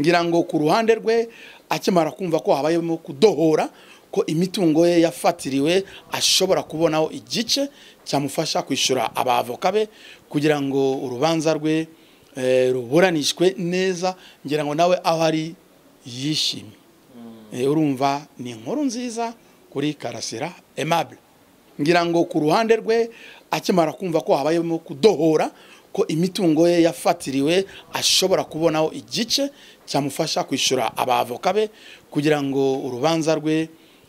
ngira ngo ku ruhande rwe akimara kumva ko habayemo kudohora ko imitungo ye yafatiriwe ashobora kubonaho igice cyamufasha kwishyura abavoka be kugira ngo urubanza rwe eh, ruburanishwe neza ngira ngo nawe aho ari yishimye hmm. eh, urumva ni inkuru nziza kuri karasira emabure ngira ngo ku ruhande rwe akimara kumva ko habayemo kudohora ko imitungo ye yafatiriwe ashobora kubonaho igice cyamufasha kwishyura abavoka be kugira ngo urubanza rwe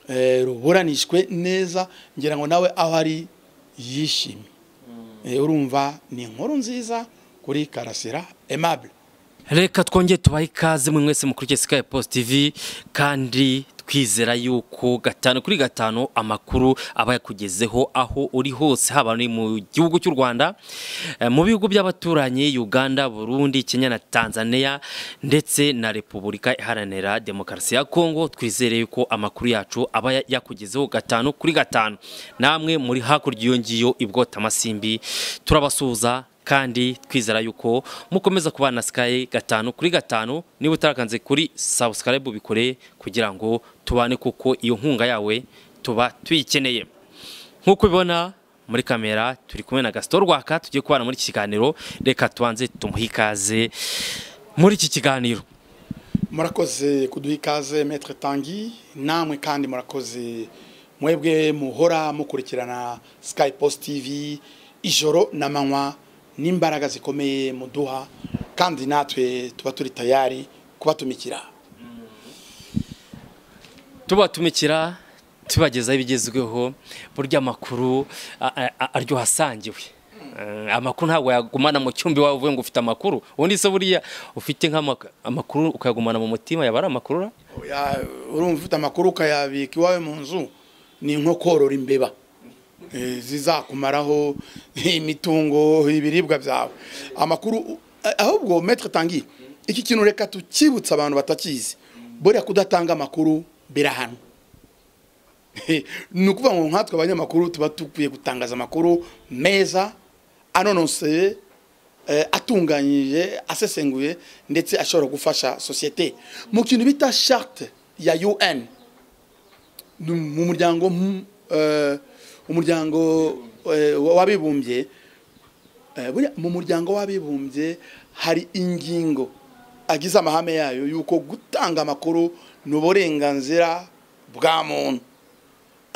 eh, ruburanishwe neza ngira ngo nawe aho ari yishimye eh, urumva ni inkuru nziza kuri karasira emabure reka twongere tubahe ikaze mwese mukurikiye sikayi positivi kandi twizera yuko gatanu kuri gatanu amakuru aba yakugezeho aho uri hose haba ni mu gihugu cy'u Rwanda eh, mu bihugu by'abaturanyi Uganda Burundi Kenya na Tanzania ndetse na Repubulika Iharanira Demokarasi ya Kongo twizere yuko amakuru yacu aba yakugezeho gatanu kuri gatanu namwe muri hakurya iyo ngiyo ibwota amasimbi turabasuhuza kandi twizera yuko mukomeza kubana Sky gatanu kuri gatanu niba utarakanze kuri subscribe ubikore kugira ngo tubane kuko iyo nkunga yawe tuba tuyikeneye nk'uko ubibona muri kamera turi kumwe na Gaston Rwaka tugiye kubana muri iki kiganiro reka tubanze tumuhe ikaze muri iki kiganiro murakoze kuduha ikaze metre tangi namwe kandi murakoze mwebwe muhora mukurikirana sky post tv ijoro na manywa. n'imbaraga zikomeye muduha kandi natwe tuba turi tayari kubatumikira tubatumikira tubagezaho ibigezweho burya amakuru aryo asangiwe eh, amakuru ntabwo yagumana mu cyumba iwawe uvuye ngo ufite amakuru ubundi se buriya ufite nk'amakuru ukayagumana mu mutima yaba ari amakuru urumva ufite amakuru ukayabika iwawe mu nzu ni nko korora imbeba Eh, zizakumaraho imitungo ibiribwa byawe amakuru eh, ahubwo metre tangi iki kintu reka tukibutse abantu batakizi buriya kudatanga amakuru birahano ni ukuvuga ngo nkatwe abanyamakuru tuba dukwiye gutangaza amakuru meza anononseye eh, atunganyije asesenguye ndetse ashobora gufasha sosiyete mu kintu bita sharte ya UN mu muryango mm, umuryango eh, w'abibumbye eh, mu muryango w'abibumbye hari ingingo agize amahame yayo yuko gutanga amakuru ni uburenganzira bwa muntu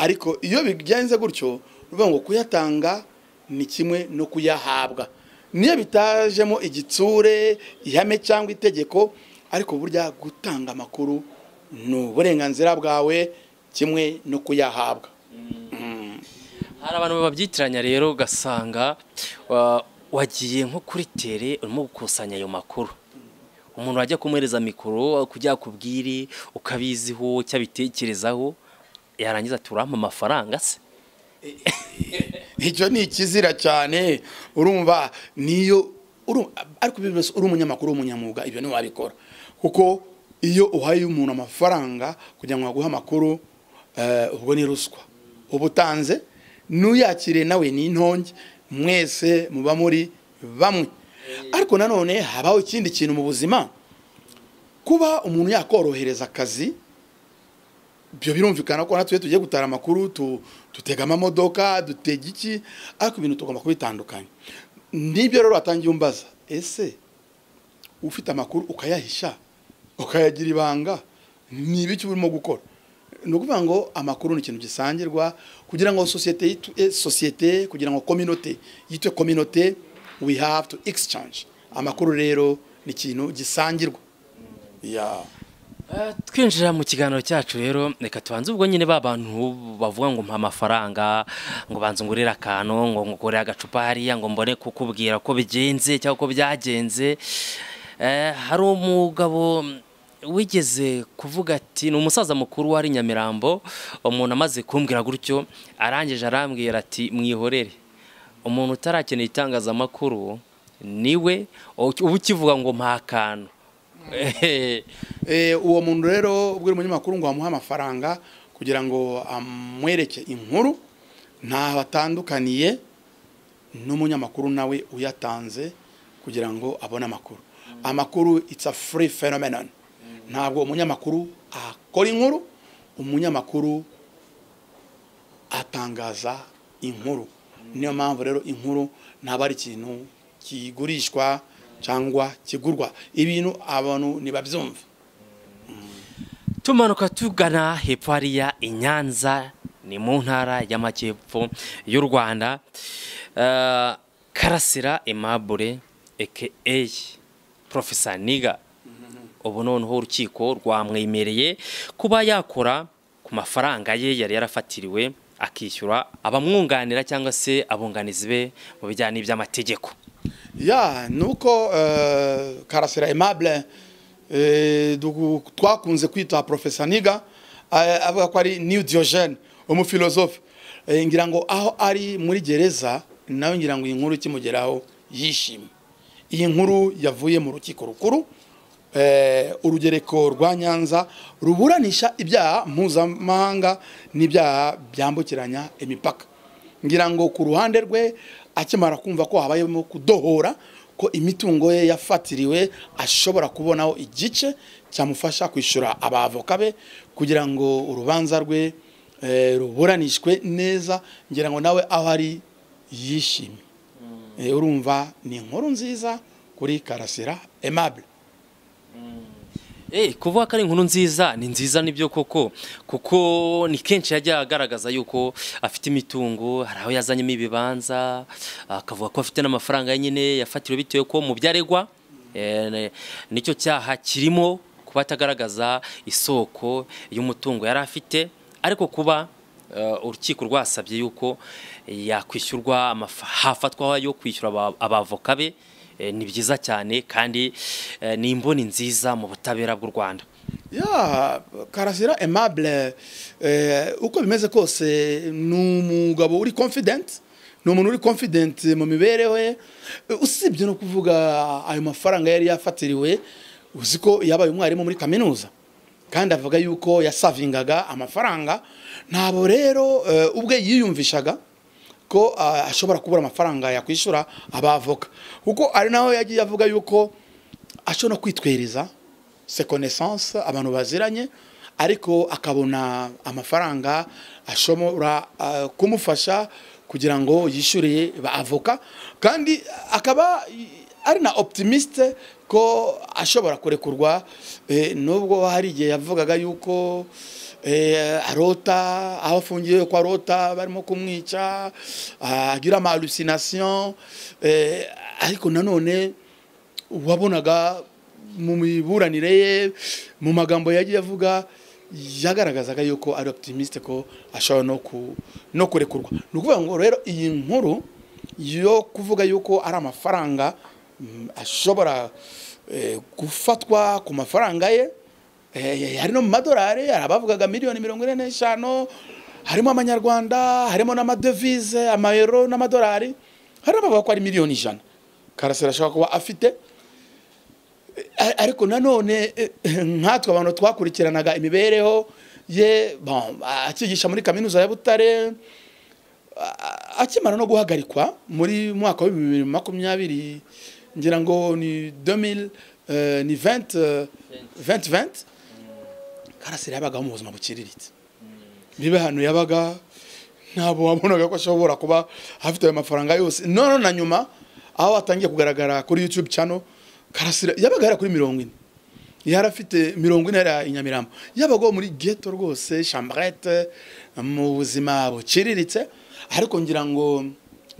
ariko iyo bigenze gutyo bivuga ngo kuyatanga ni kimwe no kuyahabwa niyo bitajemo igitsure ihame cyangwa itegeko ariko burya gutanga amakuru ni uburenganzira bwawe kimwe no kuyahabwa hari abantu babyitiranya rero ugasanga wagiye nko kuri tere urimo gukusanya ayo makuru umuntu wajya kumuhereza mikoro kujya yakubwiri ukabiziho cyabitekerezaho abitekerezaho yarangiza turampa amafaranga se icyo ni ikizira cyane urumva niyo ariko uri umunyamakuru w'umunyamwuga ibyo ntiwabikora kuko iyo uhaye umuntu amafaranga kugira ngo aguhe amakuru eh, ubwo ni ruswa uba utanze n'uyakire nawe ni intonge mwese muba muri bamwe ariko nanone habaho ikindi kintu mu buzima kuba umuntu yakorohereza akazi ibyo birumvikana ko natwe tugiye gutara amakuru dutega amamodoka dutega iki ariko ibintu tugomba kubitandukanya nibyo rero watangiye umbaza ese ufite amakuru ukayahisha ukayagira ibanga ni ibiki urimo gukora ni ukuvuga ngo amakuru ni ikintu gisangirwa kugira ngo sosiyete eh, sosiyete kugira ngo kominote yitwe kominote we have to exchange amakuru rero ni ikintu gisangirwa eh, twinjira mu kiganiro cyacu rero reka tubanze ubwo nyine ba bantu bavuga ngo mpa amafaranga ngo banze ngurire akantu ngo ngurire agacupa hariya ngo mbone kukubwira ko bigenze cyangwa ko byagenze eh, hari umugabo wigeze kuvuga ati ni umusaza mukuru wari nyamirambo umuntu amaze kumbwira gutyo arangije arambwira ati mwihorere umuntu utarakeneye itangazamakuru niwe uba ukivuga ngo mpa eh, uwo muntu rero ubwo uri umunyamakuru ngo bamuhe amafaranga kugira ngo amwereke inkuru ntaho atandukaniye n'umunyamakuru nawe uyatanze kugira ngo abone amakuru amakuru it's a free phenomenon ntabwo umunyamakuru akora inkuru umunyamakuru atangaza inkuru niyo mpamvu rero inkuru ntabwo ari ikintu kigurishwa cyangwa kigurwa ibintu abantu ntibabyumva tumanuka tugana hepfo hariya i nyanza ni mu ntara y'amajyepfo y'u rwanda eh, karasira emabure eke eyi porofesa niga ubu noneho urukiko rwamwemereye kuba yakora ku mafaranga ye yari yarafatiriwe akishyura abamwunganira cyangwa se abunganizi be mu bijyanye n'iby'amategeko ya ni uko eh, karasira emabure eh, twakunze kwita porofesaniga eh, avuga ko ari niyu diyojene umufilozofe ngira ngo aho ari muri gereza nawe ngira ngo iyi nkuru ikimugeraho yishimye iyi nkuru yavuye mu rukiko rukuru Eh, urugereko rwa nyanza ruburanisha ibyaha mpuzamahanga n'ibyaha byambukiranya imipaka ngira ngo ku ruhande rwe akimara kumva ko habayemo kudohora ko imitungo ye yafatiriwe ashobora kubonaho igice cyamufasha kwishyura abavoka be kugira ngo urubanza rwe eh, ruburanishwe neza ngira ngo nawe aho ari yishimye mm. eh, urumva ni inkuru nziza kuri karasira emabure Eh, kuvuga ko ari inkuru nziza ni nziza nibyo koko kuko ni kenshi yajya agaragaza yuko afite imitungo hari aho yazanyemo ibibanza akavuga ko afite n'amafaranga nyine yafatiriwe bitewe ko mu byaregwa eh, nicyo cyaha kirimo kuba atagaragaza isoko y'umutungo yari afite ariko kuba eh, urukiko rwasabye yuko yakwishyurwa hafatwaho yo kwishyura abavoka be Eh, ni byiza cyane kandi eh, ni imboni nziza mu butabera bw'u rwanda ya karasira emabure eh, uko bimeze kose ni umugabo uri confident ni umuntu uri confident mu mibereho ye usibye no kuvuga ayo mafaranga yari yafatiriwe uzi ko yabaye umwarimu muri kaminuza kandi avuga yuko yasavingaga amafaranga ntabwo rero ubwe yiyumvishaga ko ashobora kubura amafaranga yakwishyura abavoka kuko ari naho yagiye avuga yuko ashobora kwitwereza sekonesanse abantu baziranye ariko akabona amafaranga ashobora kumufasha kugira ngo yishyuriye avoka kandi akaba ari na optimiste ko ashobora kurekurwa e, nubwo hari igihe yavugaga yuko arota eh, aho afungiye ko arota barimo kumwica agira amahalusinasiyo eh, ariko nanone wabonaga mu miburanire ye mu magambo yagiye avuga yagaragazaga yuko ari optimisite ko ashobora no kurekurwa ni ukuvuga ngo rero iyi nkuru yo kuvuga yuko ari amafaranga mm, ashobora eh, gufatwa ku mafaranga ye Eh, eh, hari no mu madorari hari abavugaga miliyoni mirongo ine n'eshanu harimo amanyarwanda harimo n'amadevize amayero n'amadorari hari n'abavuga ko ari miliyoni ijana karasira ashobora kuba afite eh, ariko nanone nkatwe abantu twakurikiranaga imibereho ye akigisha muri kaminuza ya butare akimara no guhagarikwa muri mwaka wa bibiri makumyabiri ngira ngo ni venti venti karasira yabaga mu buzima buciriritse bibe hano yabaga ntabwo wabonaga ko ashobora kuba afite ayo mafaranga yose none na nyuma aho atangiye kugaragara kuri YouTube channel karasira yabaga yari kuri mirongo ine yari afite mirongo ine yari Nyamirambo yabaga muri geto rwose chambrette mu buzima buciriritse ariko ngira ngo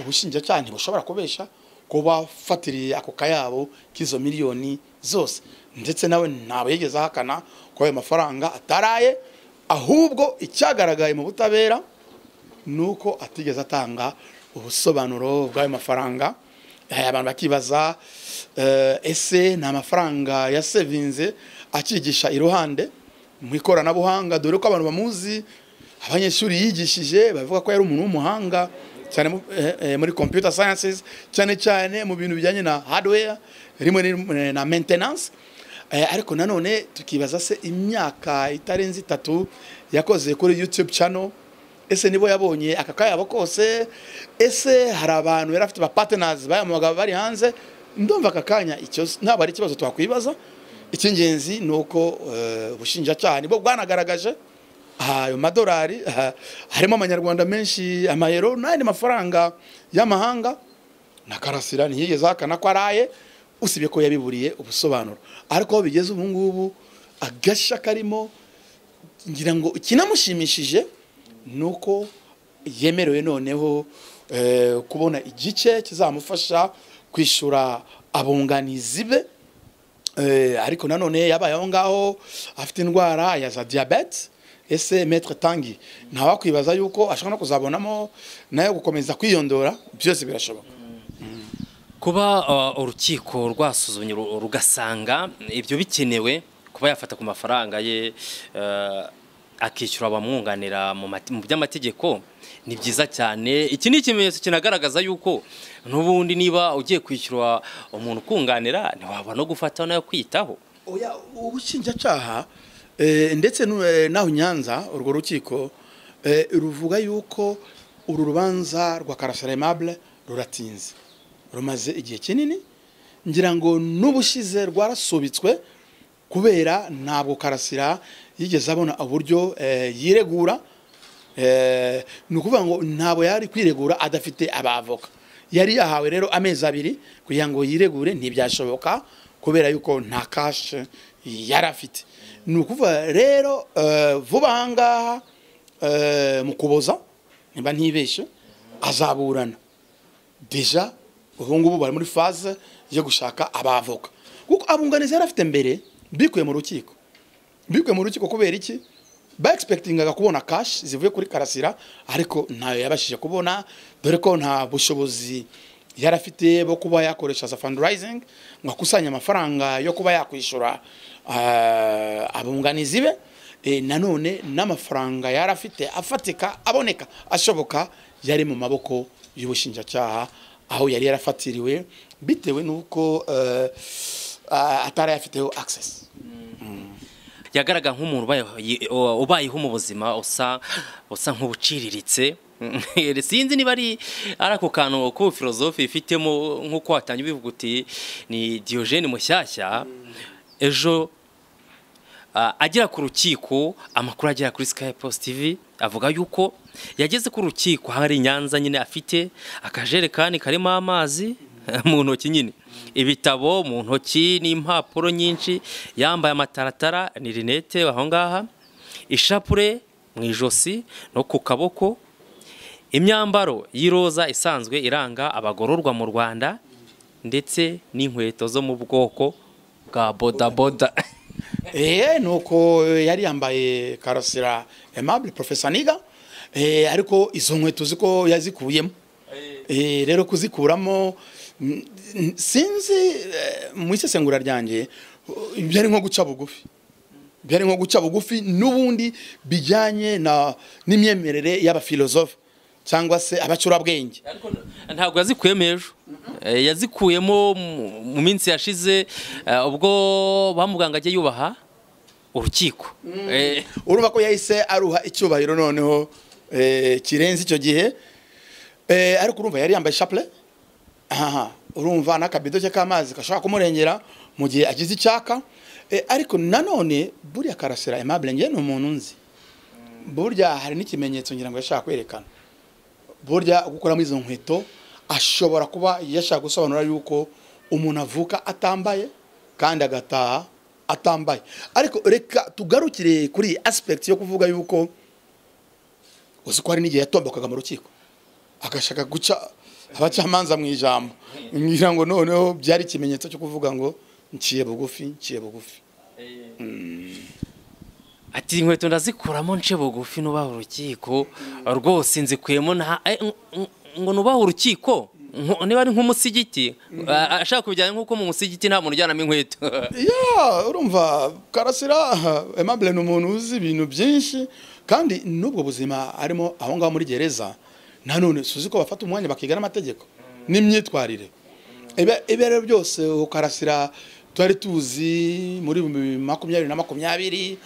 ubushinjacyaha ntibushobora kubesha kuba fatiriye ako kayabo k'izo miliyoni zose ndetse nawe ntabwo yigeze ahakana ko mafaranga ataraye ahubwo icyagaragaye mu butabera ni uko atigeze atanga ubusobanuro bw'ayo mafaranga eh, abantu bakibaza eh, ese ni amafaranga ya akigisha iruhande mu ikoranabuhanga dore ko abantu bamuzi abanyeshuri yigishije bavuga ko yari umuntu w'umuhanga cyane eh, muri computer sciences cyane cyane mu bintu bijyanye na hardware rimwe na maintenance Eh, ariko nanone tukibaza se imyaka itarenze itatu yakoze kuri YouTube channel ese nibo yabonye aka kayabo kose ese hari abantu yari afite abapatenazi bayamuhaga bari hanze ndumva aka kanya ntabwo ari ikibazo twakwibaza icy'ingenzi ni uko eh, ubushinjacyaha nibwo bwanagaragaje ayo madolari eh, harimo amanyarwanda menshi amayero n'ayandi mafaranga y'amahanga na karasira ntiyigeze ahakana ko araye usibye ko yabiburiye ubusobanuro ariko aho bigeze ubu ngubu agashya karimo ngira ngo ikinamushimishije ni uko yemerewe noneho eh, kubona igice kizamufasha kwishyura abunganizi be eh, ariko nanone yabaye aho ngaho afite indwara ya za diyabete ese metre tangi ntawakwibaza yuko ashobora no kuzabonamo nayo gukomeza kwiyondora byose birashoboka kuba uh, urukiko rwasuzumye rugasanga ibyo bikenewe kuba yafata ku mafaranga ye uh, akishyura abamwunganira mu by'amategeko ni byiza cyane iki ni ikimenyetso kinagaragaza yuko n'ubundi niba ugiye kwishyura umuntu ukunganira ntiwaba no gufata nayo kwitaho ubushinjacyaha eh, ndetse eh, naho nyanza urwo rukiko eh, ruvuga yuko uru rubanza rwa karasaremabure ruratinze rumaze igihe kinini ngira ngo n'ubushize rwarasubitswe kubera ntabwo karasira yigeze abona uburyo eh, yiregura eh, ni ukuvuga ngo ntabwo yari kwiregura adafite abavoka yari yahawe rero amezi abiri kugira ngo yiregure ntibyashoboka kubera yuko nta kashe yari afite ni ukuvuga rero eh, vuba aha ngaha mu kuboza niba ntibeshye azaburana deja ubu ngubu bari muri faze yo gushaka abavoka kuko abunganizi yari afite mbere bikuye mu rukiko bikuye mu rukiko kubera iki baegispektingaga kubona kashi zivuye kuri karasira ariko ntayo yabashije kubona dore ko nta bushobozi yari afite bwo kuba yakoresha za fundraising ngo akusanye amafaranga yo kuba yakwishyura eh, abunganizi be e, nanone n'amafaranga yari afite afatika aboneka ashoboka yari mu maboko y'ubushinjacyaha aho yari yarafatiriwe bitewe n'uko eh, atarayafiteho akisesi mm. yagaragara nk'umuntu ubayeho mu buzima usa nk'ubuciriritse mm. sinzi niba ari ako kantu ko filozofi ifitemo nk'uko watanga ibivuga uti ni diyogene mushyashya mm. ejo agera ku rukiko amakuru agera kuri sikayi positivi avuga yuko yageze ku rukiko hari Nyanza nyine afite akajerekani karimo amazi mu ntoki nyine ibitabo mu ntoki n'impapuro nyinshi yambaye amataratara ni rinete aho ngaha ishapure mu ijosi no ku kaboko imyambaro y'iroza isanzwe iranga abagororwa mu rwanda ndetse n'inkweto zo mu bwoko bwa bodaboda eee eh, ni uko yari yambaye karasira emabure porofesa niga Eh, ariko izo nkweto uzi ko yazikuyemo eh, rero kuzikuramo mm, mm, sinzi eh, mu isesengura ryanjye byari nko guca bugufi byari nko guca bugufi n'ubundi bijyanye na n'imyemerere y'abafilozofe cyangwa se abacurabwenge ntabwo yazikuyemo ejo yazikuyemo mu minsi yashize ubwo bamuganga ajya yubaha urukiko mm. urumva ko yahise aruha icyubahiro noneho Eh, kirenze icyo gihe eh, ariko urumva yari yambaye shapule urumva n'akabido ke k'amazi gashobora kumurengera mu gihe agize icyaka eh, ariko nanone buriya akarasera emabure ngewe ni umuntu nzi burya hari n'ikimenyetso ngira ngo yashaka kwerekana burya gukora muri izo nkweto ashobora kuba yashaka gusobanura yuko umuntu avuka atambaye kandi agataha atambaye ariko reka tugarukire kuri aspect yo kuvuga yuko uzi ko hari n'igihe yatombokaga mu rukiko agashaka guca abacamanza mu ijambo ngira ngo noneho byari ikimenyetso cyo kuvuga ngo nciye bugufi nciye bugufi eh. ati inkweto ndazikuramo nciye bugufi nubaha urukiko mm. rwose nzikuyemo eh, ngo nubaha urukiko niba ari nk'umusigiti ashaka kubijyana nk'uko mu musigiti nta muntu ujyanamo inkweto urumva karasira emabure ni umuntu uzi ibintu byinshi kandi n'ubwo buzima arimo aho ngaho muri gereza none suzi ko bafata umwanya bakiga n'amategeko n'imyitwarire ibi rero byose ukarasira twari tuzi muri makumyabiri na makumyabiri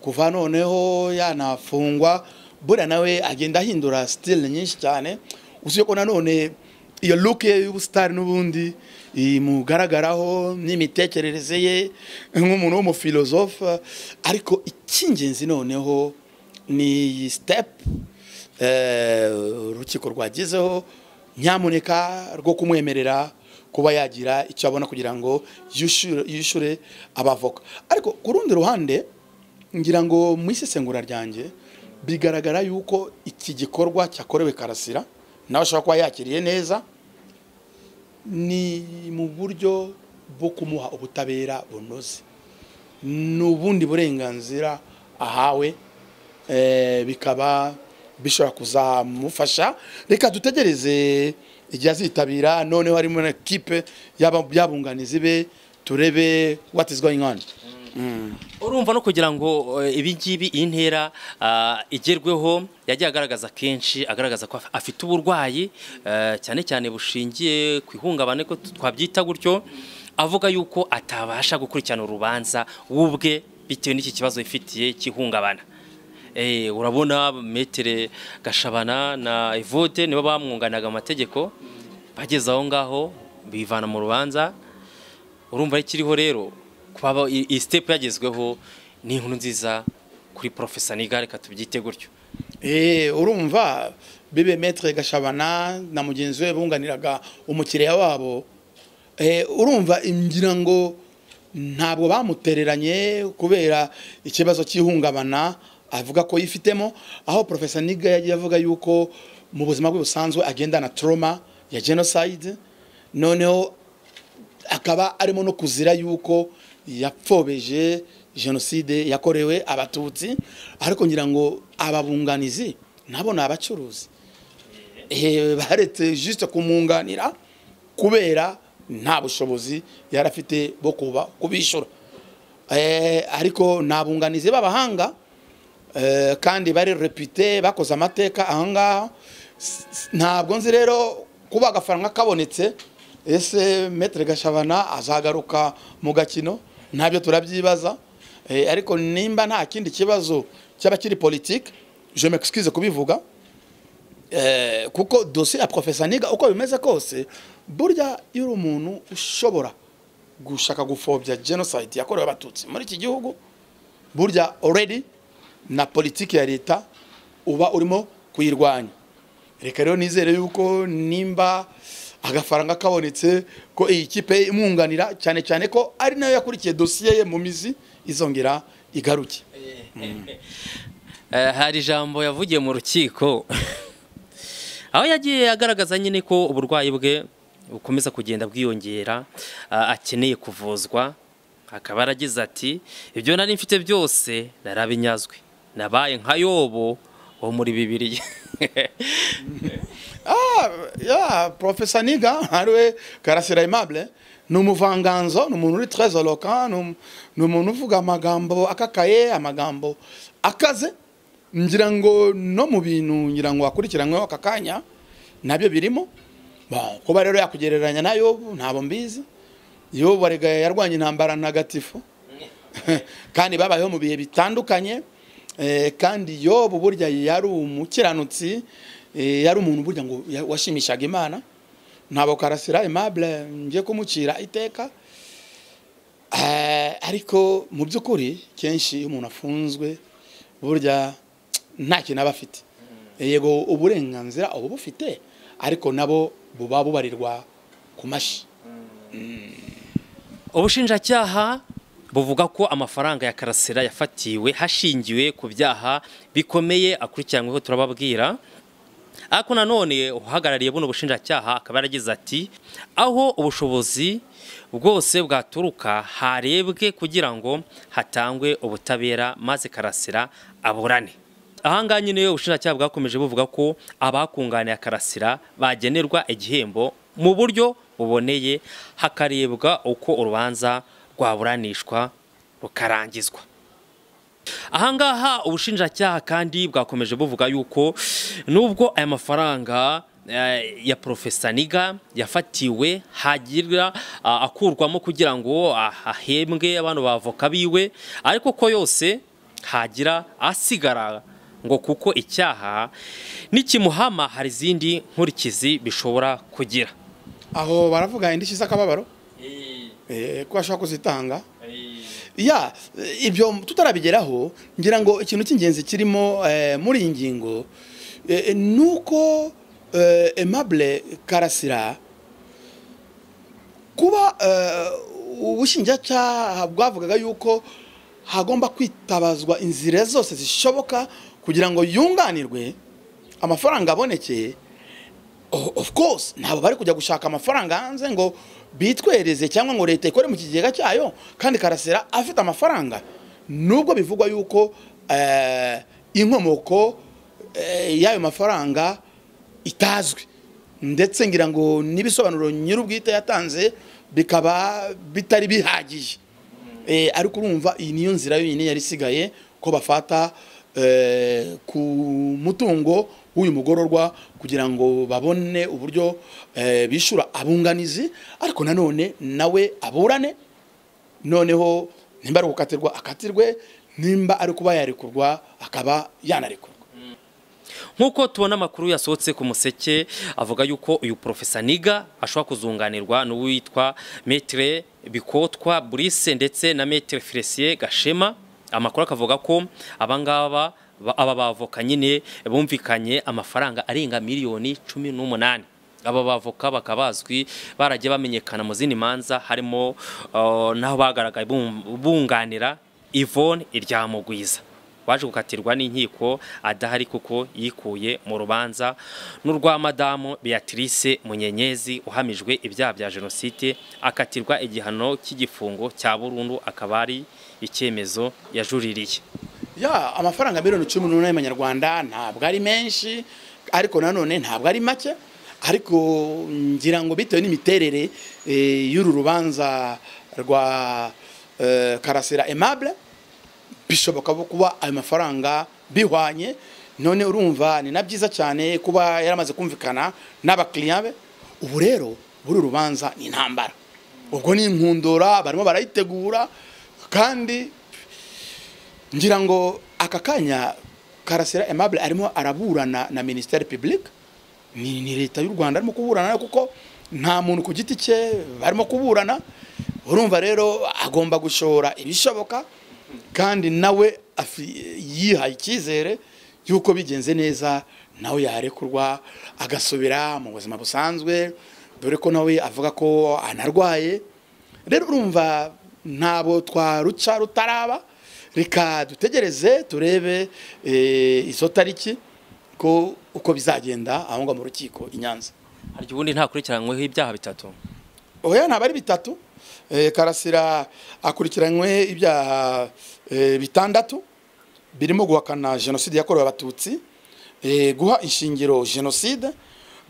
kuva noneho yanafungwa buriya nawe agenda ahindura sitire nyinshi cyane usibye ko nanone iyo luke y'ubusitani n'ubundi imugaragaraho n'imitekerereze ye nk'umuntu w'umufilozofa ariko icy'ingenzi noneho ni iyi sitepu eh, urukiko rwagezeho nyamuneka rwo kumwemerera kuba yagira icyo abona kugira ngo yishyure abavoka ariko ku rundi ruhande ngira ngo mu isesengura ryanjye bigaragara yuko iki gikorwa cyakorewe karasira nawe ashobora kuba yakiriye neza ni mu buryo bwo kumuha ubutabera bunoze ni ubundi burenganzira ahawe eh, bikaba bishobora kuzamufasha reka dutegereze igihe azitabira noneho harimo na kipe y'abunganizi be turebe watizwa inkanda urumva no kugira ngo eh, ibingibi iyi ntera eh, igerweho yagiye agaragaza kenshi agaragaza ko afite uburwayi eh, cyane cyane bushingiye ku ihungabane ko twabyita gutyo avuga yuko atabasha gukurikirana urubanza w'ubwe bitewe n'iki kibazo yifitiye cy'ihungabana urabona metere gashabana na ivote nibo bamwunganaga amategeko bageze aho ngaho bivana mu rubanza urumva ikiriho rero kuba iyi step yagezweho ni inkuru nziza kuri profesa nigare katubyite gutyo eh, urumva bibe metre gashabana na mugenzi we bunganiraga umukiriya wabo eh, urumva ngira ngo ntabwo bamutereranye kubera ikibazo cy'ihungabana avuga ko yifitemo aho profesa niga yagiye avuga yuko mu buzima bwe busanzwe na trauma ya genocide noneho akaba arimo no kuzira yuko yapfobeje jenoside yakorewe abatutsi ariko ngira ngo ababunganizi nabo ni abacuruzi baretse juste kumwunganira kubera nta bushobozi yari afite bwo kuba kubishyura ariko nta b'abahanga kandi bari repite bakoze amateka ahangaha ntabwo nzi rero kuba agafaranga kabonetse ese metere gashabana azagaruka mu gakino nabyo turabyibaza eh, ariko nimba nta kindi kibazo cyaba kiri politiki je m'excuse kubivuga eh, kuko dosiye ya profesa niga uko bimeze kose burya iyo uri umuntu ushobora gushaka gufobya genocide yakorewe abatutsi muri iki gihugu burya already na politiki ya leta uba urimo kuyirwanya reka rero nizere yuko nimba agafaranga kabonetse ko iyi kipe imwunganira cyane cyane ko ari nayo yakurikiye dosiye ye mu mizi izongera igaruke eh, hari ijambo yavugiye mu rukiko aho yagiye agaragaza nyine ko uburwayi bwe bukomeza kugenda bwiyongera ah, akeneye kuvuzwa akaba aragize ati ibyo nari mfite byose narabinyazwe nabaye nka yobo wo muri bibiriya ah, profesa niga ariwe karasira imabure ni umuvanganzo ni umuntu uri terezoroka ni umuntu uvuga amagambo akakaye amagambo akaze ngira ngo no mu bintu ngira ngo hakurikiranyweho aka kanya nabyo birimo kuba rero yakugereranya nayo ntabwo mbizi yobu warega yarwanya intambara ntagatifu kandi babayeho mu bihe bitandukanye Eh, kandi yobu burya yari umukiranutsi eh, yari umuntu burya ngo washimishaga imana ntabwo karasira aimable ngiye kumucira iteka eh, ariko mu by'ukuri kenshi iyo umuntu afunzwe burya nta kintu aba afite yego uburenganzira ubu bufite ariko nabo buba bubarirwa ku mashyi ubushinjacyaha buvuga ko amafaranga ya karasira yafatiwe hashingiwe ku byaha bikomeye akurikiranyweho turababwira ariko nanone uhagarariye buno bushinjacyaha akaba yaragize ati aho ubushobozi bwose bwaturuka harebwe kugira ngo hatangwe ubutabera maze karasira aburane ahangaha nyine ubushinjacyaha bwakomeje buvuga ko abakunganiye karasira bagenerwa igihembo mu buryo buboneye hakarebwa uko urubanza rwaburanishwa rukarangizwa ahangaha ubushinjacyaha kandi bwakomeje buvuga yuko nubwo aya mafaranga eh, ya Profesa yafatiwe hagira ah, akurwamo kugira ngo ahembwe abantu bavoka biwe ariko ko yose hagira asigara ngo kuko icyaha nikimuhama hari izindi nkurikizi bishobora kugira aho baravuga indishyi z'akababaro Eh, ko bashobora kuzitanga ya ibyo tutarabigeraho ngira ngo ikintu cy'ingenzi kirimo eh, muri iyi ngingo eh, nuko uko karasira kuba ubushinjacyaha bwavugaga yuko hagomba kwitabazwa inzira zose zishoboka kugira ngo yunganirwe amafaranga aboneke of course ntabwo bari kujya gushaka amafaranga hanze ngo bitwereze cyangwa ngo leta ikore mu kigega cyayo kandi karasera afite amafaranga nubwo bivugwa yuko eh, inkomoko eh, y'ayo mafaranga itazwi ndetse ngira ngo n'ibisobanuro nyir'ubwite yatanze bikaba bitari bihagije eh, ariko urumva iyi niyo nzira yonyine yari isigaye ko bafata ku mutungo w'uyu mugororwa kugira ngo babone uburyo eh, bishyura abunganizi ariko nanone nawe aburane noneho nimba ari gukatirwa akatirwe nimba ari kuba yarekurwa akaba yanarekurwa nk'uko tubona amakuru yasohotse ku museke avuga yuko uyu porofesa niga ashobora kuzunganirwa n'uwitwa metire bikotwa burise ndetse na metire firesiye gashema amakuru akavuga ko abangaba aba bavoka nyine bumvikanye amafaranga arenga miliyoni cumi n'umunani aba bavoka bakaba bazwi barajya bamenyekana mu zindi manza harimo uh, n'aho bagaragaye bunganira Yvonne iryamugwiza waje gukatirwa n'inkiko adahari kuko yikuye mu rubanza n'urwa madamu beatrice munyenyezi uhamijwe ibyaha bya jenoside akatirwa igihano cy'igifungo cya burundu akaba ari icyemezo yajuririye ya amafaranga miliyoni cumi n'umunani y'amanyarwanda ntabwo ari menshi ariko nanone ntabwo ari make ariko ngira ngo bitewe n'imiterere eh, y'uru rubanza rwa eh, karasira aimable bishoboka kuba ayo mafaranga bihwanye none urumva ni na byiza cyane kuba yaramaze kumvikana n'abakiriya be ubu rero buri rubanza ni intambara ubwo ni inkundura barimo barayitegura kandi ngira ngo aka kanya karasira aimable arimo araburana na minisiteri publique ni leta y'u rwanda arimo kuburana kuko nta muntu ku giti cye barimo kuburana urumva rero agomba gushora ibishoboka kandi nawe yihaye icyizere y'uko bigenze neza nawe yarekurwa agasubira mu buzima busanzwe dore ko nawe avuga ko anarwaye rero urumva ntabwo twaruca rutaraba reka dutegereze turebe eh, izo tariki ko uko bizagenda aho ngaho mu rukiko i nyanza hari ubundi ntakurikiranyweho ibyaha bitatu oya ntabwo ari bitatu eh, karasira akurikiranywe ibyaha eh, bitandatu birimo guhakana jenoside yakorewe abatutsi guha ishingiro jenoside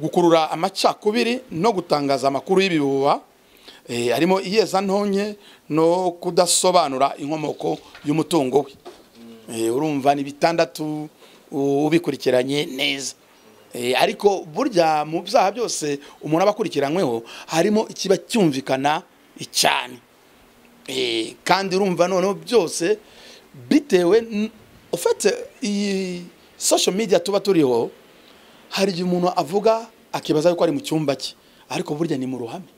gukurura amacakubiri no gutangaza amakuru y'ibihuha harimo eh, iyeza ntonye no kudasobanura inkomoko y'umutungo we eh, urumva ni bitandatu ubikurikiranye neza eh, ariko burya mu byaha byose umuntu aba akurikiranyweho harimo ikiba cyumvikana cyane kandi urumva noneho byose bitewe ufite iyi social media tuba turiho hari igihe umuntu avuga akibaza yuko ari mu cyumba cye ariko burya ni mu ruhame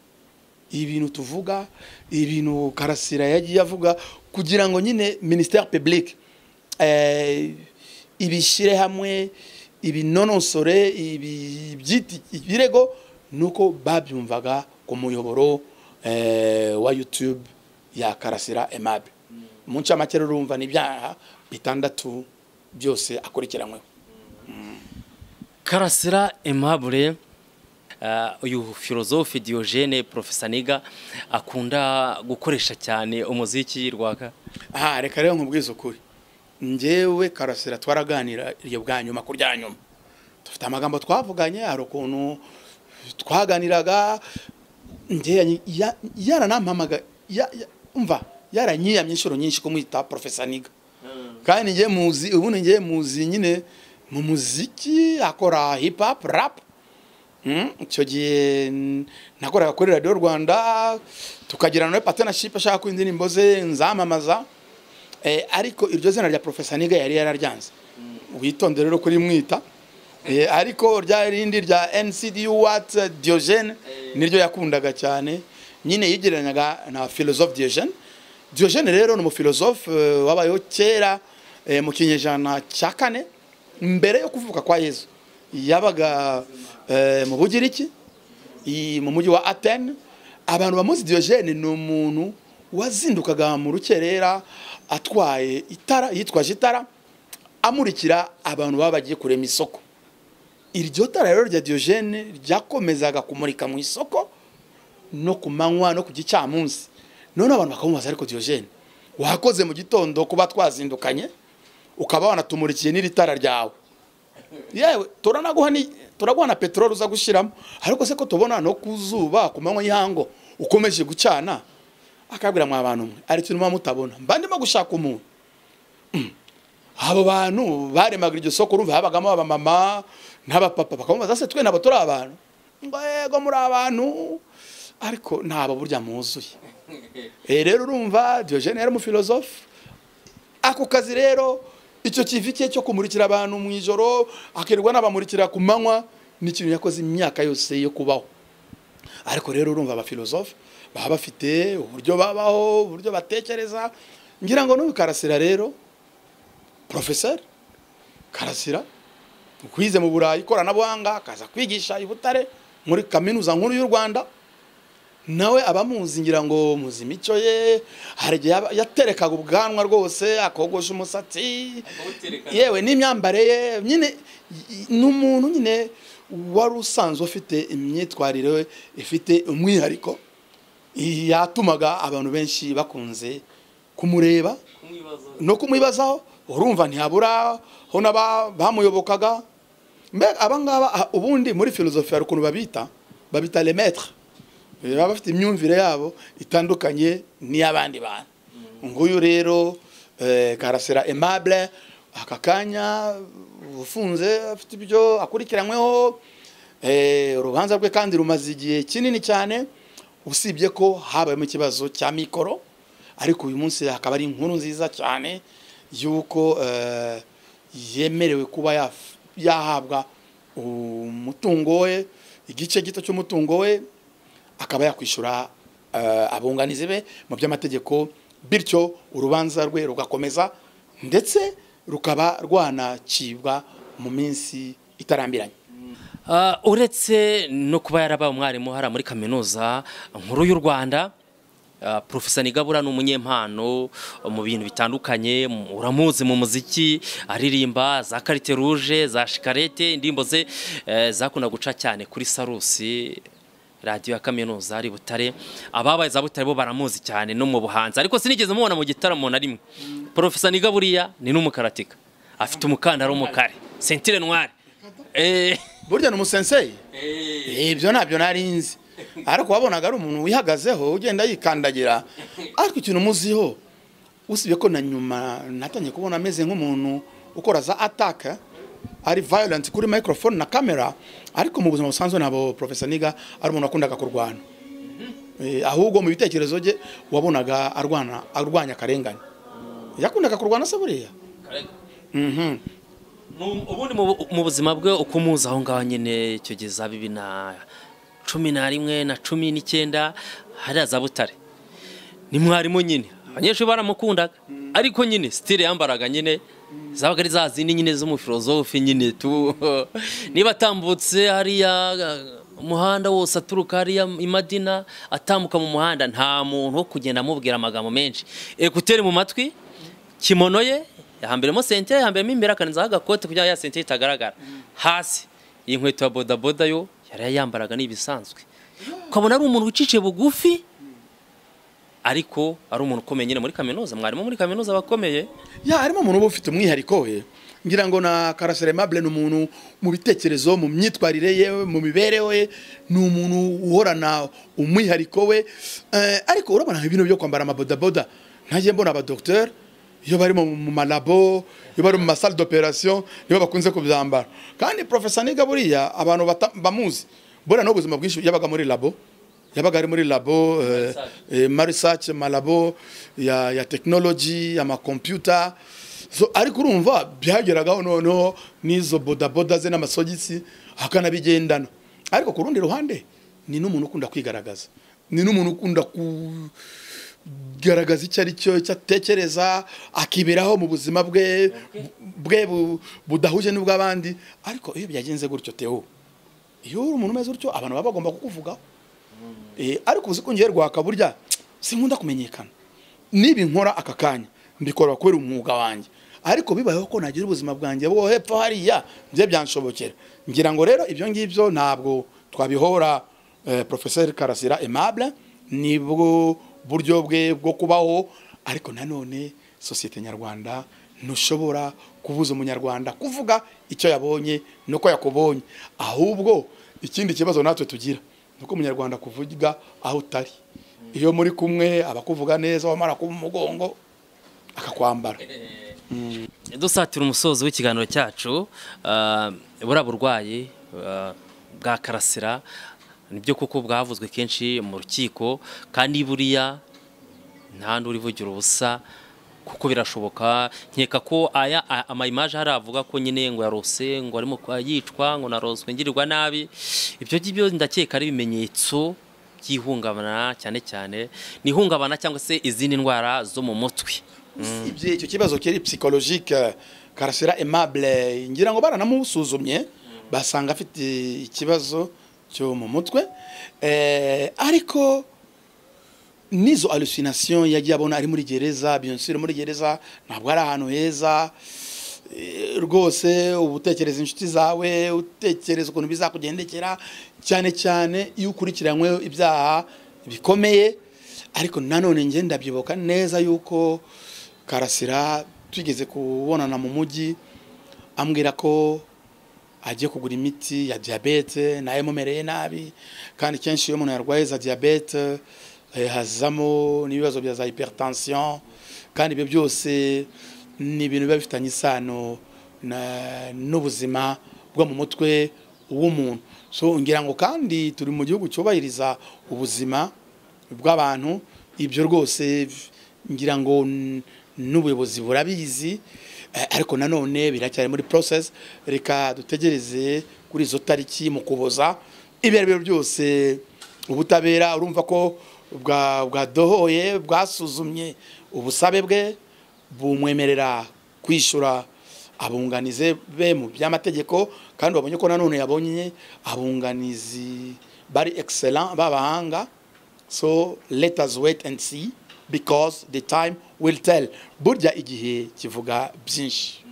ibintu tuvuga ibintu karasira yagiye avuga kugira ngo nyine minisiteri pibulike eh, ibishyire hamwe ibinonosore ibirego uko babyumvaga ku muyoboro eh, wa yutube ya karasira emabe mu ncamake urumva ni ibyaha bitandatu byose akurikiranyweho mm. karasira emabure Eh, uyu filozofi Diogene Profesa niga akunda gukoresha cyane umuziki rwaka aha reka rero nkubwize ukuri njyewe karasira twaraganira iryo bwa nyuma ku nyuma tufite amagambo twavuganye hari ukuntu twaganiraga yaranampamaga umva yaranyiyamye inshuro nyinshi kumwita Profesa niga hmm. kandi njye muzi ubundi njye muzi nyine mu muziki akora hip hop rap Hmm? icyo gihe nakoraga kuri radiyo rwanda tukagirana na patanashipe ashaka ko indirimbo ze nzamamaza eh, ariko iryo zina rya porofesa niga yari yararyanze hmm. witondere rero kuri mwita eh, ariko rya rindi rya ncd wat Diogene eh. niryo yakundaga cyane nyine yigereranyaga na philosophe Diogene Diogene rero ni umufilosofe wabayeho kera mu kinyejana cya kane mbere yo kuvuka kwa Yesu yabaga Euh, mu bugiriki mu mujyi wa atene abantu bamuzi diyogene ni umuntu wazindukaga mu rukerera atwaye itara yitwaje itara amurikira abantu baba bagiye kurema isoko iryo tara rero rya diyogene ryakomezaga kumurika mu isoko no ku manywa no ku gicamunsi noneho abantu bakamubaza ariko diyogene wakoze mu gitondo kuba twazindukanye ukaba wanatumurikiye n'iri tara ryawe yewe turanaguha ni turaguha na peteroli uza gushyiramo ariko se ko tubona no ku zuba ku manywa y'ihango ukomeje gucana akabwira mwa bantu umwe ari kintu mutabona mba ndimo gushaka umuntu mm. abo bantu baremaga iryo soko urumva habagamo abamama n'abapapa bakamubaza se twe nabo turi abantu ngo yego muri abantu ariko ntabwo burya muzuye eh, rero urumva Diogene yari umufilozofe ako kazi rero icyo kivi cye cyo kumurikira abantu mu ijoro akirirwa n'abamurikira ku manywa ni ikintu yakoze imyaka yose yo kubaho ariko rero urumva abafilozofe baba bafite uburyo babaho uburyo batekereza ngira ngo n'uyu karasira rero porofeseri karasira ukwize mu burayi ikoranabuhanga akaza kwigisha i butare muri kaminuza nkuru y'u rwanda nawe abamuzi ngira ngo muzi imico ye hari igihe yaterekaga ubwanwa rwose akogosha umusatsi yewe n'imyambare ye nyine ni umuntu nyine wari usanzwe ufite imyitwarire ifite umwihariko yatumaga abantu benshi bakunze kumureba no kumwibazaho urumva ntihabura ho n'abamuyobokaga mbega abangaba ubundi muri filozofi hari ukuntu babita babita remetre baba bafite imyumvire yabo itandukanye n'iy'abandi bantu mm. nguyu rero eh, karasira aimable aka kanya ufunze afite ibyo akurikiranyweho eh, urubanza rwe kandi rumaze igihe kinini cyane usibye ko habayemo ikibazo cya mikoro ariko uyu munsi hakaba ari inkuru nziza cyane y'uko eh, yemerewe kuba yahabwa umutungo we igice gito cy'umutungo we akaba yakwishyura eh, abunganizi be mu by'amategeko bityo urubanza rwe rugakomeza ndetse rukaba rwanakibwa mu minsi itarambiranye eh, uretse no kuba yarabaye umwarimu hariya muri kaminuza nkuru y'u rwanda eh, Profesa Nigabura ni umunyempano mu bintu bitandukanye uramuzi mu muziki aririmba za karite ruje za shikarete indirimbo ze zakunda guca cyane kuri sarusi radiyo ya kaminuza ari butare ababaye za butare bo baramuzi cyane no mu buhanzi ariko sinigeze mubona mu gitaramo na rimwe porofesa niga buriya ni n'umukaratika afite umukandara w'umukare sentire ntwari eh. burya ni umusenseye eh. eh, ibyo ntabyo nari nzi ariko wabonaga ari umuntu wihagazeho ugenda yikandagira ariko ikintu umuziho usibye ko na nyuma natangiye kubona ameze nk'umuntu ukora za ataka ari violent kuri microphone na kamera ariko mu buzima busanzwe nabo Professor Niga ari umuntu wakundaga kurwana eh, ahubwo mu bitekerezo bye wabonaga arwana arwanya akarengane yakundaga kurwana se buriya mhm. ubundi mu buzima bwe uko umuzi aho ngaho nyine icyo gihe za bibiri na cumi na rimwe na cumi n'icyenda hariya za butare ni mwarimu nyine abanyeshuri baramukundaga mhm. ariko nyine sitire yambaraga nyine zabaga ari za zindi nyine z'umufilozofe nyine tu niba atambutse hariya umuhanda uh, wose aturuka hariya imadina atambuka mu muhanda nta muntu wo kugenda amubwira amagambo menshi ekuteri mu matwi kimono ye yahambiremo sente yahambiremo imbere akanizaho agakote kugira ngo ya sente itagaragara hasi iyi nkweto ya bodaboda yo yari yambaraga n’ibisanzwe ibisanzwe ukabona ari umuntu wiciciye bugufi ariko ari umuntu ukomeye nyine muri kaminuza mwarimo muri kaminuza bakomeye.: ya harimo umuntu uba ufite umwihariko we ngira ngo na karasiremabure ni umuntu mu bitekerezo mu myitwarire ye mu mibereho ye ni umuntu uhorana umwihariko we eh, ariko urabona ibintu byo kwambara amabodaboda ntajye mbona abadogiteri iyo bari mu malabo iyo bari mu masale d'operation nibo bakunze kubyambara kandi porofesa niga buriya abantu bamuzi mbona n'ubuzima bwinshi yabaga muri labo yabaga ari muri labo marisake eh, eh, Malabo ya tekinoloji amakompiyuta ariko urumva byageragaho noneho n'izo bodaboda ze n'amasogisi akanabigendana ariko ku rundi ruhande ni n'umuntu ukunda kwigaragaza ni n'umuntu ukunda kugaragaza icyo ari cyo icyo atekereza akiberaho mu buzima bwe bwe budahuje n'ubw'abandi ariko iyo byagenze gutyo tewo iyo uri umuntu umeze gutyo abantu baba bagomba kukuvugaho Eh, ariko uzi ko ngewe rwaka burya sinkunda kumenyekana niba nkora aka kanya mbikora kubera umwuga wanjye ariko bibayeho ko nagira ubuzima bwanjye bwo hepfo hariya bye byanshobokera ngira ngo rero ibyo ngibyo ntabwo twabihora eh, porofeseri karasira emabure ni bwo buryo bwe bwo kubaho ariko nanone sosiyete nyarwanda ntushobora kubuza umunyarwanda kuvuga icyo yabonye nuko yakubonye ahubwo ikindi kibazo natwe tugira uko umunyarwanda kuvuga aho utari iyo muri kumwe abakuvuga neza wamara kuba umugongo akakwambara eh, dusatira umusozi w'ikiganiro cyacu eh, buriya burwayi eh, bwa karasira nibyo kuko bwavuzwe kenshi mu rukiko kandi buriya nta n'urivugira ubusa kuko birashoboka nkeka ko aya amayimaje hari avuga ko nyine ngo yarose ngo arimo yicwa ngo naroswe ngirirwa nabi ibyo ngibyo ndakeka ari ibimenyetso by'ihungabana cyane cyane ni ihungabana cyangwa se izindi ndwara zo mu mutwe mm. icyo kibazo kiri psikologike karasira emabure ngira ngo baranamusuzumye basanga afite ikibazo cyo mu mutwe eh, ariko n'izo alusinasiyo yagiye abona ari muri gereza biyonsire muri gereza ntabwo ari ahantu heza eh, rwose uba utekereza inshuti zawe utekereza ukuntu bizakugendekera cyane cyane iyo ukurikiranyweho ibyaha bikomeye ariko nanone njye byibuka neza yuko karasira tugeze kubonana mu mujyi ambwira ko agiye kugura imiti ya diyabete nayo imumereye nabi kandi kenshi iyo umuntu yarwaye za diyabete Eh, hazamo n'ibibazo bya za hypertension kandi ibyo byose ni ibintu biba bifitanye isano n'ubuzima bwo mu mutwe w'umuntu so ngira ngo kandi turi mu gihugu cyubahiriza ubuzima bw'abantu ibyo rwose ngira ngo n'ubuyobozi burabizi eh, ariko nanone biracyari muri process reka dutegereze kuri izo tariki mu kuboza ibyo ari byo byose ubutabera urumva ko bwadohoye bwasuzumye ubusabe bwe bumwemerera kwishyura abunganizi be mu by'amategeko kandi wabonye ko nanone yabonye abunganizi bari excellent b'abahanga so let us wait and see because the time will tell burya igihe kivuga byinshi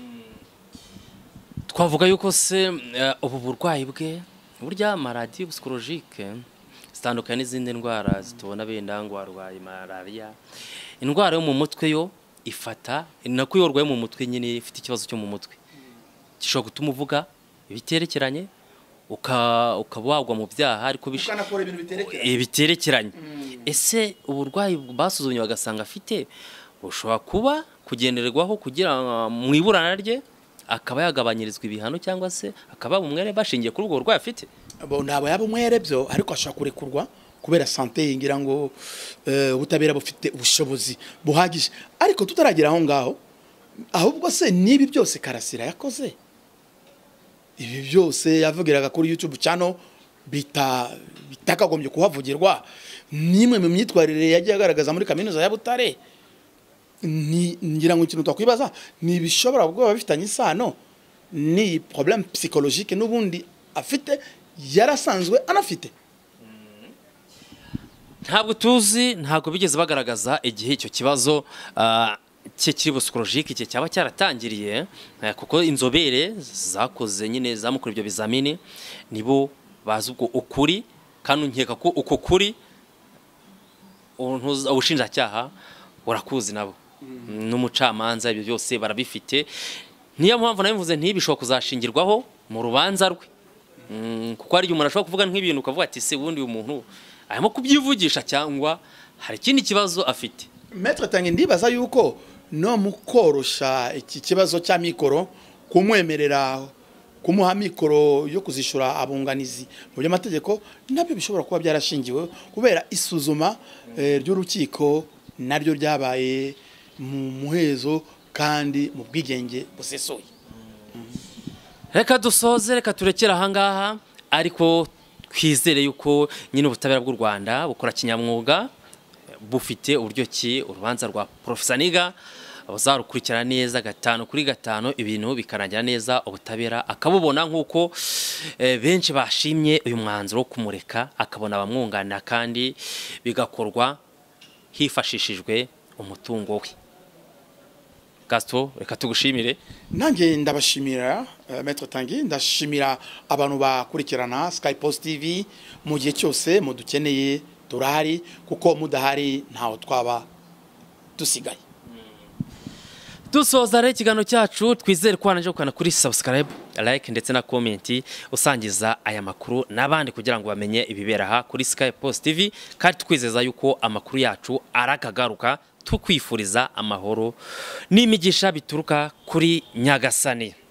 twavuga yuko se eh, ubu burwayi bwe burya maladiye psychologique zitandukanye n'izindi ndwara zitubona benda ngo warwaye malariya indwara yo mu mutwe yo ifata nako iyo warwaye mu mutwe nyine ifite ikibazo cyo mu mutwe gishobora gutuma uvuga ibiterekeranye ukaba wagwa mu byaha ariko biterekeranye hmm. ese uburwayi basuzumye bagasanga afite bushobora kuba kugendererwaho kugira mu iburana rye akaba yagabanyirizwa ibihano cyangwa se akaba umwere bashingiye kuri ubwo burwayi afite ntabwo yaba umwere byo ariko ashobora kurekurwa kubera sante yingira ngo eh, ubutabera bufite ubushobozi buhagije ariko tutaragera aho ngaho ahubwo se n'ibi byose karasira yakoze ibi byose yavugiraga kuri YouTube channel bitakagombye kuhavugirwa n'imwe mu myitwarire yagiye agaragaza muri kaminuza ya Butare ngira ngo ikintu twakwibaza ni ibishobora kuba bifitanye isano ni problème psychologique n'ubundi afite yarasanzwe anafite ntabwo tuzi ntabwo bigeze bagaragaza igihe icyo kibazo ah, cye kiri busikologike cye cyaba cyaratangiriye eh, kuko inzobere zakoze nyine zamukora ibyo bizamini nibo bazi ubwo ukuri kandi nkeka ko uko kuri ubushinjacyaha burakuzi nabo mm. n'umucamanza ibyo byose barabifite niyo mpamvu nabivuze ntibi kuzashingirwaho mu rubanza rwe Mm, kuko hari igihe umuntu ashobora kuvuga nk'ibintu ukavuga ati se ubundi uyu muntu arimo kubyivugisha cyangwa hari ikindi kibazo afite metero tanga ndibaza yuko no mu koroshya iki kibazo cya mikoro kumwemerera kumuha mikoro yo kuzishyura abunganizi mu by'amategeko nabyo bishobora kuba byarashingiwe kubera isuzuma eh, ry'urukiko naryo ryabaye mu muhezo kandi mu bwigenge busesuye reka dusoze reka turekere ahangaha ariko twizere yuko nyine ubutabera bw'u rwanda bukora kinyamwuga bufite uburyo ki urubanza rwa porofesaniga bazarukurikirana neza gatanu kuri gatanu ibintu bikarangira neza ubutabera akabubona nk'uko eh, benshi bashimye uyu mwanzuro wo kumureka akabona abamwunganira kandi bigakorwa hifashishijwe umutungo we gasito reka tugushimire nanjye ndabashimira Euh, Maître Tanguy ndashimira abantu bakurikirana Sky Post TV mu gihe cyose mudukeneye turahari kuko mudahari ntaho twaba dusigaye dusoza rero ikiganiro cyacu twizere ko wanajya gukanda kuri subscribe like ndetse na comment usangiza aya makuru n'abandi kugira ngo bamenye ibibera aha kuri Sky Post TV kandi twizeza yuko amakuru yacu arakagaruka tukwifuriza amahoro n'imigisha bituruka kuri nyagasani